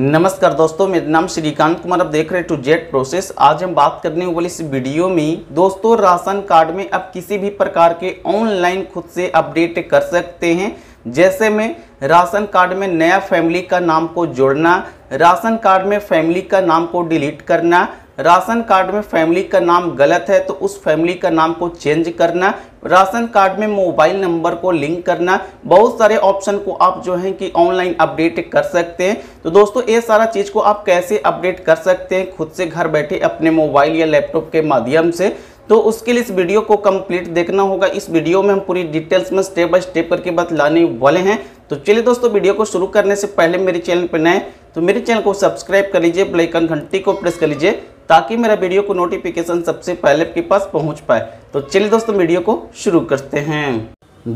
नमस्कार दोस्तों मेरा नाम श्रीकांत कुमार आप देख रहे टू जेट प्रोसेस आज हम बात करने वाले इस वीडियो में दोस्तों राशन कार्ड में आप किसी भी प्रकार के ऑनलाइन खुद से अपडेट कर सकते हैं जैसे में राशन कार्ड में नया फैमिली का नाम को जोड़ना राशन कार्ड में फैमिली का नाम को डिलीट करना राशन कार्ड में फैमिली का नाम गलत है तो उस फैमिली का नाम को चेंज करना राशन कार्ड में मोबाइल नंबर को लिंक करना बहुत सारे ऑप्शन को आप जो है कि ऑनलाइन अपडेट कर सकते हैं तो दोस्तों ये सारा चीज़ को आप कैसे अपडेट कर सकते हैं खुद से घर बैठे अपने मोबाइल या लैपटॉप के माध्यम से तो उसके लिए इस वीडियो को कंप्लीट देखना होगा इस वीडियो में हम पूरी डिटेल्स में स्टेप बाय स्टेप करके बतलाने वाले हैं तो चलिए दोस्तों वीडियो को शुरू करने से पहले मेरे चैनल पर नए तो मेरे चैनल को सब्सक्राइब कर लीजिए ब्लैकन घंटी को प्रेस कर लीजिए ताकि मेरा वीडियो को नोटिफिकेशन सबसे पहले आपके पास पहुंच पाए तो चलिए दोस्तों वीडियो को शुरू करते हैं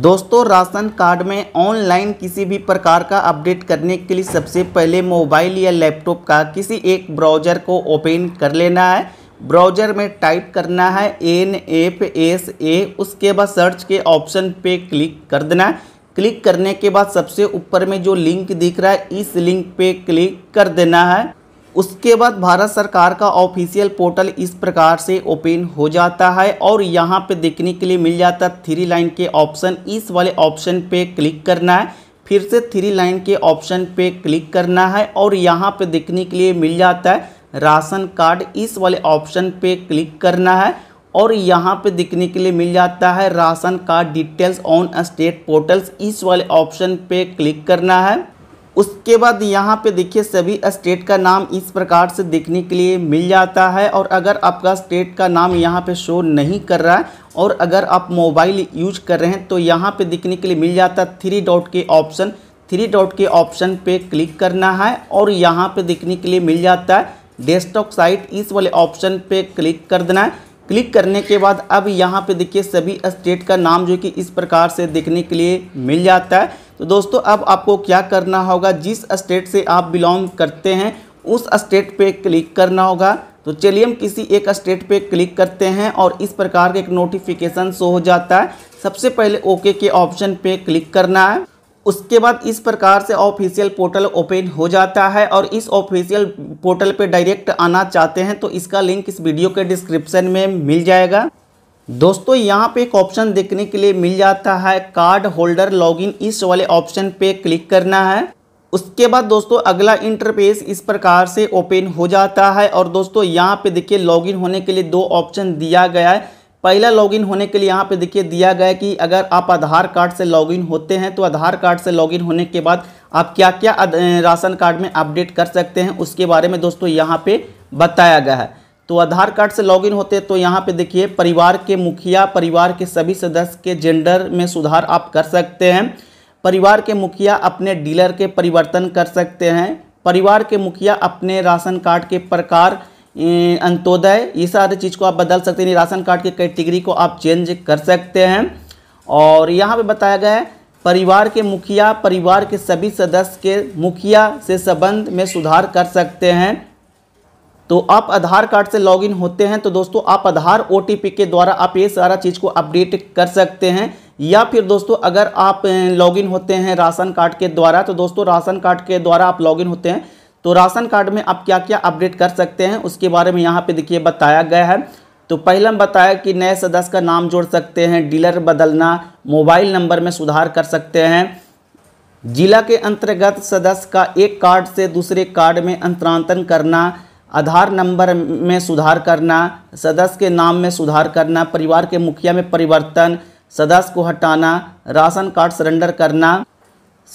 दोस्तों राशन कार्ड में ऑनलाइन किसी भी प्रकार का अपडेट करने के लिए सबसे पहले मोबाइल या लैपटॉप का किसी एक ब्राउज़र को ओपन कर लेना है ब्राउज़र में टाइप करना है एन एफ एस ए उसके बाद सर्च के ऑप्शन पे क्लिक कर देना है क्लिक करने के बाद सबसे ऊपर में जो लिंक दिख रहा है इस लिंक पे क्लिक कर देना है उसके बाद भारत सरकार का ऑफिशियल पोर्टल इस प्रकार से ओपन हो जाता है और यहाँ पे देखने के लिए मिल जाता है थ्री लाइन के ऑप्शन इस वाले ऑप्शन पे क्लिक करना है फिर से थ्री लाइन के ऑप्शन पे क्लिक करना है और यहाँ पे देखने के लिए मिल जाता है राशन कार्ड इस वाले ऑप्शन पे क्लिक करना है और यहाँ पे देखने के लिए मिल जाता है ration card details on state portals इस वाले ऑप्शन पे क्लिक करना है उसके बाद यहाँ पे देखिए सभी स्टेट का नाम इस प्रकार से देखने के लिए मिल जाता है और अगर आपका स्टेट का नाम यहाँ पे शो नहीं कर रहा है और अगर आप मोबाइल यूज कर रहे हैं तो यहाँ पे देखने के लिए मिल जाता है थ्री डॉट के ऑप्शन थ्री डॉट के ऑप्शन पे क्लिक करना है और यहाँ पे देखने के लिए मिल जाता है डेस्कटॉप साइट इस वाले ऑप्शन पे क्लिक कर देना है क्लिक करने के बाद अब यहाँ पे देखिए सभी स्टेट का नाम जो कि इस प्रकार से देखने के लिए मिल जाता है तो दोस्तों अब आपको क्या करना होगा जिस स्टेट से आप बिलोंग करते हैं उस स्टेट पे क्लिक करना होगा तो चलिए हम किसी एक स्टेट पे क्लिक करते हैं और इस प्रकार का एक नोटिफिकेशन शो हो जाता है सबसे पहले ओके के ऑप्शन पे क्लिक करना है उसके बाद इस प्रकार से ऑफिशियल पोर्टल ओपन हो जाता है और इस ऑफिशियल पोर्टल पे डायरेक्ट आना चाहते हैं तो इसका लिंक इस वीडियो के डिस्क्रिप्शन में मिल जाएगा दोस्तों यहाँ पे एक ऑप्शन देखने के लिए मिल जाता है कार्ड होल्डर लॉगिन इस वाले ऑप्शन पे क्लिक करना है उसके बाद दोस्तों अगला इंटरफेस इस प्रकार से ओपन हो जाता है और दोस्तों यहाँ पे देखिए लॉगिन होने के लिए दो ऑप्शन दिया गया है पहला लॉगिन होने के लिए यहाँ पे देखिए दिया गया है कि अगर आप आधार कार्ड से लॉगिन होते हैं तो आधार कार्ड से लॉगिन होने के बाद आप क्या क्या राशन कार्ड में अपडेट कर सकते हैं उसके बारे में दोस्तों यहाँ पे बताया गया है तो आधार कार्ड से लॉगिन होते तो यहाँ पे देखिए परिवार के मुखिया परिवार के सभी सदस्य के जेंडर में सुधार आप कर सकते हैं परिवार के मुखिया अपने डीलर के परिवर्तन कर सकते हैं परिवार के मुखिया अपने राशन कार्ड के प्रकार अंत्योदय ये सारी चीज़ को आप बदल सकते हैं राशन कार्ड की कैटेगरी को आप चेंज कर सकते हैं और यहाँ पर बताया गया है परिवार के मुखिया परिवार के सभी सदस्य के मुखिया से संबंध में सुधार कर सकते हैं तो आप आधार कार्ड से लॉगिन होते हैं तो दोस्तों आप आधार ओ के द्वारा आप ये सारा चीज़ को अपडेट कर सकते हैं या फिर दोस्तों अगर आप लॉगिन होते हैं राशन कार्ड के द्वारा तो दोस्तों राशन कार्ड के द्वारा आप लॉगिन होते हैं तो राशन कार्ड में आप क्या क्या अपडेट कर सकते हैं उसके बारे में यहाँ पर देखिए बताया गया है तो पहला हम बताया कि नए सदस्य का नाम जोड़ सकते हैं डीलर बदलना मोबाइल नंबर में सुधार कर सकते हैं जिला के अंतर्गत सदस्य का एक कार्ड से दूसरे कार्ड में अंतरांतरण करना आधार नंबर में सुधार करना सदस्य के नाम में सुधार करना परिवार के मुखिया में परिवर्तन सदस्य को हटाना राशन कार्ड सरेंडर करना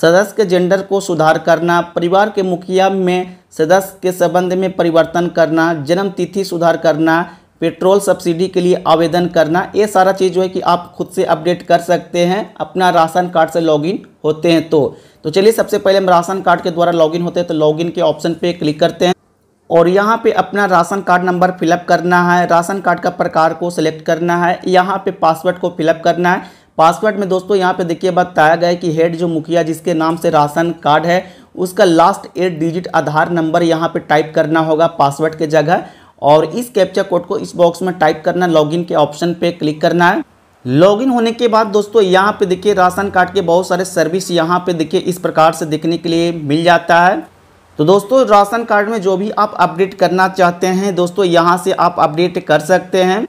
सदस्य के जेंडर को सुधार करना परिवार के मुखिया में सदस्य के संबंध में परिवर्तन करना जन्म तिथि सुधार करना पेट्रोल सब्सिडी के लिए आवेदन करना ये सारा चीज़ जो है कि आप खुद से अपडेट कर सकते हैं अपना राशन कार्ड से लॉगिन होते हैं तो तो चलिए सबसे पहले हम राशन कार्ड के द्वारा लॉगिन होते हैं तो लॉगिन के ऑप्शन पे क्लिक करते हैं और यहाँ पे अपना राशन कार्ड नंबर फिलअप करना है राशन कार्ड का प्रकार को सिलेक्ट करना है यहाँ पे पासवर्ड को फिलअप करना है पासवर्ड में दोस्तों यहाँ पे देखिए बताया गया है कि हेड जो मुखिया जिसके नाम से राशन कार्ड है उसका last eight digit Aadhaar number यहाँ पे टाइप करना होगा पासवर्ड के जगह और इस कैप्चा कोड को इस बॉक्स में टाइप करना लॉगिन के ऑप्शन पे क्लिक करना है लॉगिन होने के बाद दोस्तों यहाँ पे देखिए राशन कार्ड के बहुत सारे सर्विस यहाँ पे देखिए इस प्रकार से देखने के लिए मिल जाता है तो दोस्तों राशन कार्ड में जो भी आप अपडेट करना चाहते हैं दोस्तों यहाँ से आप अपडेट कर सकते हैं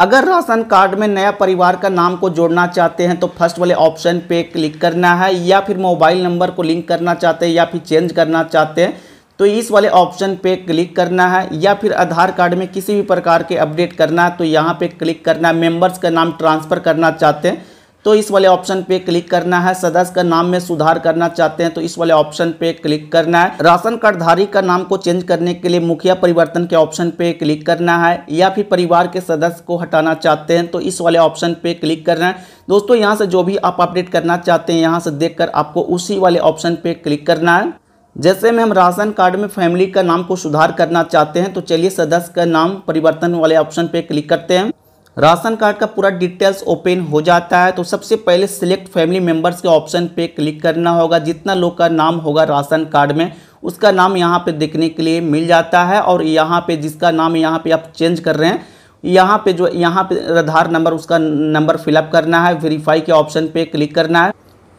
अगर राशन कार्ड में नया परिवार का नाम को जोड़ना चाहते हैं तो फर्स्ट वाले ऑप्शन पे क्लिक करना है या फिर मोबाइल नंबर को लिंक करना चाहते हैं या फिर चेंज करना चाहते हैं तो इस वाले ऑप्शन पे क्लिक करना है या फिर आधार कार्ड में किसी भी प्रकार के अपडेट करना है तो यहाँ पे क्लिक करना है मेम्बर्स का नाम ट्रांसफ़र करना चाहते हैं तो इस वाले ऑप्शन पे क्लिक करना है सदस्य का नाम में सुधार करना चाहते हैं तो इस वाले ऑप्शन पे क्लिक करना है राशन कार्डधारी का नाम को चेंज करने के लिए मुखिया परिवर्तन के ऑप्शन पे क्लिक करना है या फिर परिवार के सदस्य को हटाना चाहते हैं तो इस वाले ऑप्शन पे क्लिक करना है दोस्तों यहाँ से जो भी आप अपडेट करना चाहते हैं यहाँ से देख आपको उसी वाले ऑप्शन पे क्लिक करना है जैसे में हम राशन कार्ड में फैमिली का नाम को सुधार करना चाहते हैं तो चलिए सदस्य का नाम परिवर्तन वाले ऑप्शन पे क्लिक करते हैं राशन कार्ड का पूरा डिटेल्स ओपन हो जाता है तो सबसे पहले सिलेक्ट फैमिली मेम्बर्स के ऑप्शन पे क्लिक करना होगा जितना लोग का नाम होगा राशन कार्ड में उसका नाम यहाँ पे देखने के लिए मिल जाता है और यहाँ पे जिसका नाम यहाँ पे आप चेंज कर रहे हैं यहाँ पे जो यहाँ पे आधार नंबर उसका नंबर फिलअप करना है वेरीफाई के ऑप्शन पे क्लिक करना है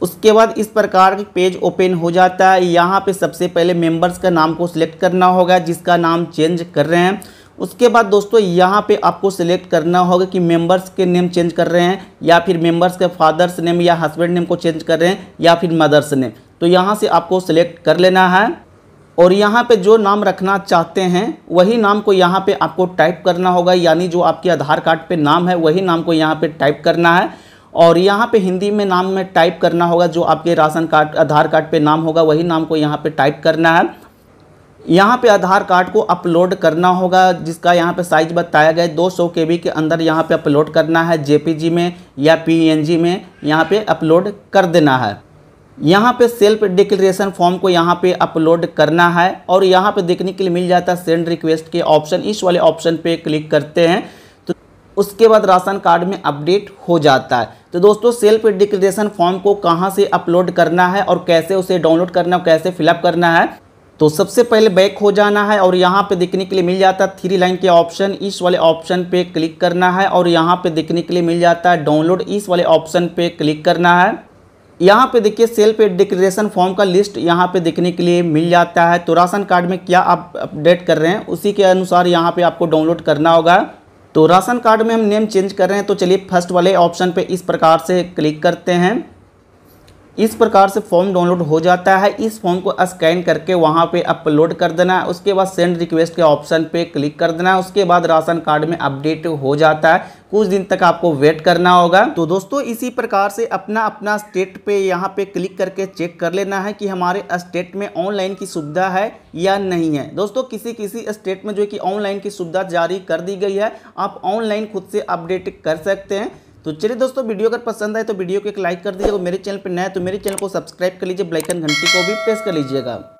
उसके बाद इस प्रकार के पेज ओपन हो जाता है यहाँ पे सबसे पहले मेंबर्स का नाम को सिलेक्ट करना होगा जिसका नाम चेंज कर रहे हैं उसके बाद दोस्तों यहाँ पे आपको सिलेक्ट करना होगा कि मेंबर्स के नेम चेंज कर रहे हैं या फिर मेंबर्स के फादर्स नेम या हस्बैंड नेम को चेंज कर रहे हैं या फिर मदर्स नेम तो यहाँ से आपको सिलेक्ट कर लेना है और यहाँ पे जो नाम रखना चाहते हैं वही नाम को यहाँ पे आपको टाइप करना होगा यानी जो आपके आधार कार्ड पर नाम है वही नाम को यहाँ पर टाइप करना है और यहाँ पे हिंदी में नाम में टाइप करना होगा जो आपके राशन कार्ड आधार कार्ड पे नाम होगा वही नाम को यहाँ पे टाइप करना है यहाँ पे आधार कार्ड को अपलोड करना होगा जिसका यहाँ पे साइज बताया गया दो सौ के के अंदर यहाँ पे अपलोड करना है जेपीजी में या पीएनजी में यहाँ पे अपलोड कर देना है यहाँ पे सेल्फ डिक्लेरेशन फॉर्म को यहाँ पे अपलोड करना है और यहाँ पे देखने के लिए मिल जाता है सेंड रिक्वेस्ट के ऑप्शन इस वाले ऑप्शन पर क्लिक करते हैं तो उसके बाद राशन कार्ड में अपडेट हो जाता है तो दोस्तों सेल्फ डिक्लेरेशन फॉर्म को कहाँ से अपलोड करना है और कैसे उसे डाउनलोड करना कैसे फिलअप करना है तो सबसे पहले बैक हो जाना है और यहाँ पे देखने के लिए मिल जाता है थ्री लाइन के ऑप्शन इस वाले ऑप्शन पे क्लिक करना है और यहाँ पे देखने के लिए मिल जाता है डाउनलोड इस वाले ऑप्शन पे क्लिक करना है यहाँ पे देखिए सेल्फ डिक्लेरेशन फॉर्म का लिस्ट यहाँ पे देखने के लिए मिल जाता है तो राशन कार्ड में क्या आप अपडेट कर रहे हैं उसी के अनुसार यहाँ पर आपको डाउनलोड करना होगा तो राशन कार्ड में हम नेम चेंज कर रहे हैं तो चलिए फर्स्ट वाले ऑप्शन पर इस प्रकार से क्लिक करते हैं इस प्रकार से फॉर्म डाउनलोड हो जाता है इस फॉर्म को स्कैन करके वहाँ पे अपलोड कर देना है उसके बाद सेंड रिक्वेस्ट के ऑप्शन पे क्लिक कर देना है उसके बाद राशन कार्ड में अपडेट हो जाता है कुछ दिन तक आपको वेट करना होगा तो दोस्तों इसी प्रकार से अपना अपना स्टेट पे यहाँ पे क्लिक करके चेक कर लेना है कि हमारे स्टेट में ऑनलाइन की सुविधा है या नहीं है दोस्तों किसी किसी स्टेट में जो है कि ऑनलाइन की सुविधा जारी कर दी गई है आप ऑनलाइन खुद से अपडेट कर सकते हैं तो चलिए दोस्तों वीडियो अगर पसंद आए तो वीडियो को एक लाइक कर दीजिएगा मेरे चैनल पर नया तो मेरे चैनल को सब्सक्राइब कर लीजिए ब्लैक एंड घंटी को भी प्रेस कर लीजिएगा